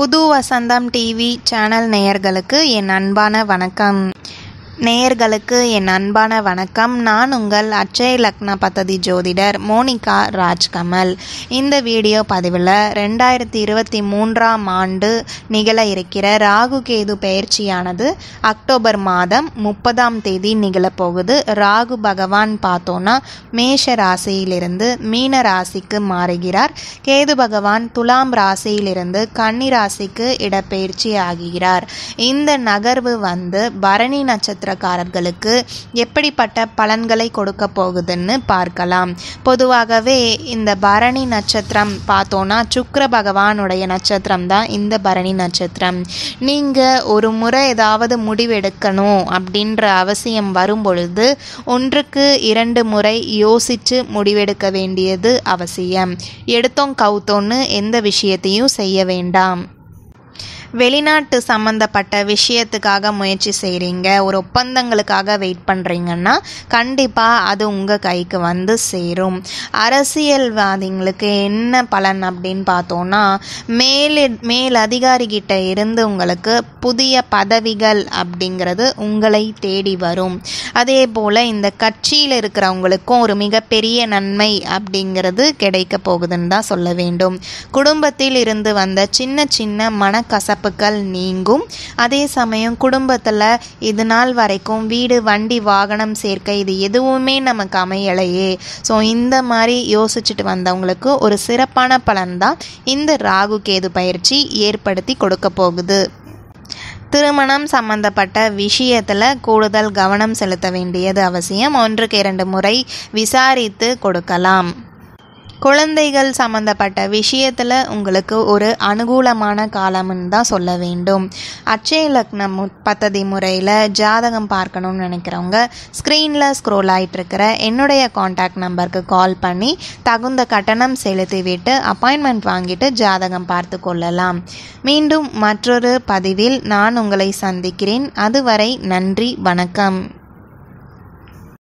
புது வசந்தம் TV channel நேயர்களுக்கு என் அன்பான வணக்கம் நேயர்களுக்கு என் அன்பான வணக்கம் நான் உங்கள் அச்சய லக்ன பத்ததி ஜோதிடர் மோனிகா ராஜ்கமல் இந்த வீடியோ பதிவில் ரெண்டாயிரத்தி இருபத்தி மூன்றாம் ஆண்டு நிகழ இருக்கிற ராகு கேது பயிற்சியானது அக்டோபர் மாதம் முப்பதாம் தேதி நிகழப்போகுது ராகு பகவான் பார்த்தோன்னா மேஷ ராசியிலிருந்து மீன ராசிக்கு மாறுகிறார் கேது பகவான் துலாம் ராசியிலிருந்து கன்னி ராசிக்கு இடப்பெயர்ச்சி ஆகிறார் இந்த நகர்வு வந்து பரணி நட்சத்திர நட்சத்திரக்காரர்களுக்கு எப்படிப்பட்ட பலன்களை கொடுக்க போகுதுன்னு பார்க்கலாம் பொதுவாகவே இந்த பரணி நட்சத்திரம் பார்த்தோன்னா சுக்கர பகவானுடைய நட்சத்திரம் தான் இந்த பரணி நட்சத்திரம் நீங்கள் ஒரு முறை ஏதாவது முடிவெடுக்கணும் அப்படின்ற அவசியம் வரும் பொழுது ஒன்றுக்கு இரண்டு முறை யோசித்து முடிவெடுக்க வேண்டியது அவசியம் எடுத்தோம் கவுத்தோன்னு எந்த விஷயத்தையும் செய்ய வேண்டாம் வெளிநாட்டு சம்மந்தப்பட்ட விஷயத்துக்காக முயற்சி செய்கிறீங்க ஒரு ஒப்பந்தங்களுக்காக வெயிட் பண்ணுறீங்கன்னா கண்டிப்பாக அது உங்கள் கைக்கு வந்து சேரும் அரசியல்வாதிங்களுக்கு என்ன பலன் அப்படின்னு பார்த்தோன்னா மேல் மேலதிகாரிகிட்ட இருந்து உங்களுக்கு புதிய பதவிகள் அப்படிங்கிறது உங்களை தேடி வரும் அதே போல் இந்த கட்சியில் இருக்கிறவங்களுக்கும் ஒரு மிகப்பெரிய நன்மை அப்படிங்கிறது கிடைக்க போகுதுன்னு தான் சொல்ல வேண்டும் குடும்பத்தில் இருந்து வந்த சின்ன சின்ன மனக்கசப்பு இழப்புகள் நீங்கும் அதே சமயம் குடும்பத்தில் இது நாள் வரைக்கும் வீடு வண்டி வாகனம் சேர்க்கை இது எதுவுமே நமக்கு அமையலையே ஸோ இந்த மாதிரி யோசிச்சுட்டு வந்தவங்களுக்கு ஒரு சிறப்பான பலன்தான் இந்த ராகு கேது பயிற்சி ஏற்படுத்தி கொடுக்க போகுது திருமணம் சம்பந்தப்பட்ட விஷயத்தில் கூடுதல் கவனம் செலுத்த வேண்டியது அவசியம் ஒன்றுக்கு இரண்டு முறை விசாரித்து கொடுக்கலாம் குழந்தைகள் சம்மந்தப்பட்ட விஷயத்தில் உங்களுக்கு ஒரு அனுகூலமான காலம்னு தான் சொல்ல வேண்டும் அச்சய லக்னம் பத்ததி முறையில் ஜாதகம் பார்க்கணும்னு நினைக்கிறவங்க ஸ்க்ரீனில் ஸ்க்ரோல் ஆகிட்டுருக்கிற என்னுடைய காண்டாக்ட் நம்பருக்கு கால் பண்ணி தகுந்த கட்டணம் செலுத்திவிட்டு அப்பாயின்மெண்ட் வாங்கிட்டு ஜாதகம் பார்த்து கொள்ளலாம் மீண்டும் மற்றொரு பதிவில் நான் உங்களை சந்திக்கிறேன் அதுவரை நன்றி வணக்கம்